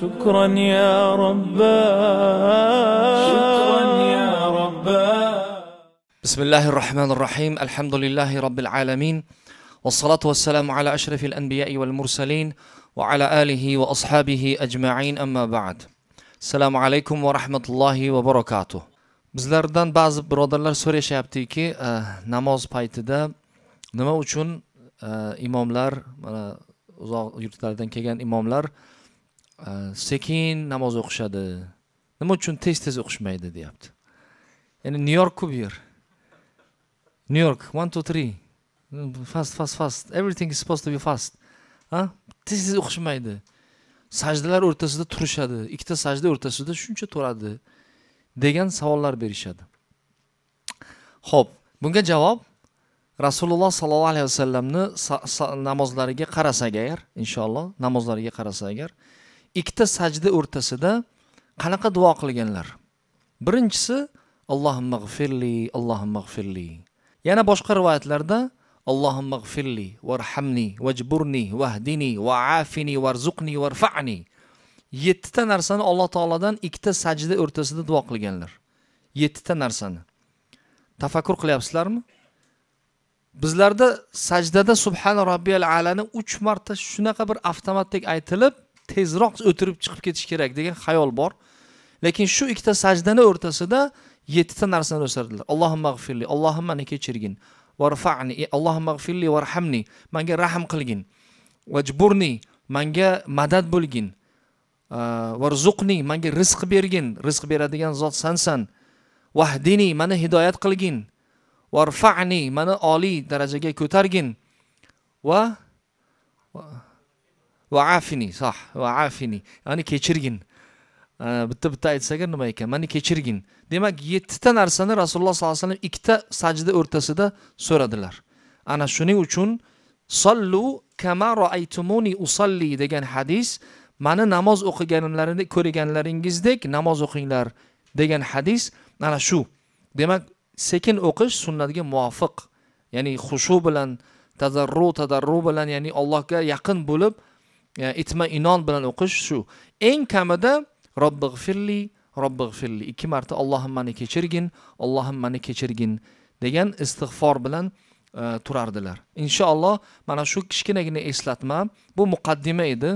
شكرا يا ربا شكرا يا ربا بسم الله الرحمن الرحيم الحمد لله رب العالمين والصلاة والسلام على أشرف الأنبياء والمرسلين وعلى آله وأصحابه أجمعين أما بعد السلام عليكم ورحمة الله وبركاته bizlardan ba'zi birodarlar so'rashyaptiki eh, namoz paytida nima uchun eh, imomlar mana uzoq yurtlardan kelgan imomlar sekin namoz o'qishadi nima uchun tez tez o'qishmaydi deyapti ya'ni nyu yorkku bu yer nyu york one two three fast fast fast everything is supposed to be fast ha tez tez o'qishmaydi sajdalar o'rtasida turishadi ikkita sajda o'rtasida shuncha turadi degan savollar berishadi ho'p bunga javob rasululloh sollallohu alayhi vasallamni namozlariga qarasak agar inshaalloh namozlariga qarasak agar ikkita sajda o'rtasida qanaqa duo qilganlar birinchisi allohim mag'firli allohim mag'firli yana boshqa rivoyatlarda allohim mag'firli varhamni vajburni vahdini va varzuqni varfani yettita narsani alloh taolodan ikkita sajda o'rtasida duo qilganlar yettita narsani tafakkur qilyapsizlarmi bizlarda sajdada subhana robbiyal alani uch marta shunaqa bir avtomatdek aytilib tezroq o'tirib chiqib ketish kerak degan xayol bor lekin shu ikkita sajdani o'rtasida yettita narsani o'sardilar allohim mag'firli allohim mani kechirgin varfani allohim mag'firli varhamni manga rahm qilgin vajburni manga madad bo'lgin varzuqni manga rizq bergin rizq beradigan zot sansan vahdini mani hidoyat qilgin varfani mani oliy darajaga ko'targin va vaafini soh vaafini ya'ni kechirgin bitta bitta aytsak nima ekan mani kechirgin demak yettita narsani rasululloh sollallohu alayhi vasallam ikkita sajda o'rtasida so'radilar ana shuning uchun sollu kama roaytumuni usolli degan hadis mani namoz o'qiganimlarini ko'rganlaringizdek namoz o'qinglar degan hadis ana shu demak sekin o'qish sunnatga muvofiq ya'ni xushu bilan tadarru tadarru bilan ya'ni allohga yaqin bo'lib ya'ni itma inon bilan o'qish shu eng kamida robbig'firli robbig'firli ikki marta allohim mani kechirgin allohim mani kechirgin degan istig'for bilan e, turardilar inshaalloh mana shu kichkinagina eslatma bu muqaddima edi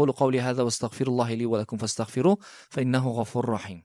qo'li qavli hada va li va lakum fastag'firu fa innahu rahim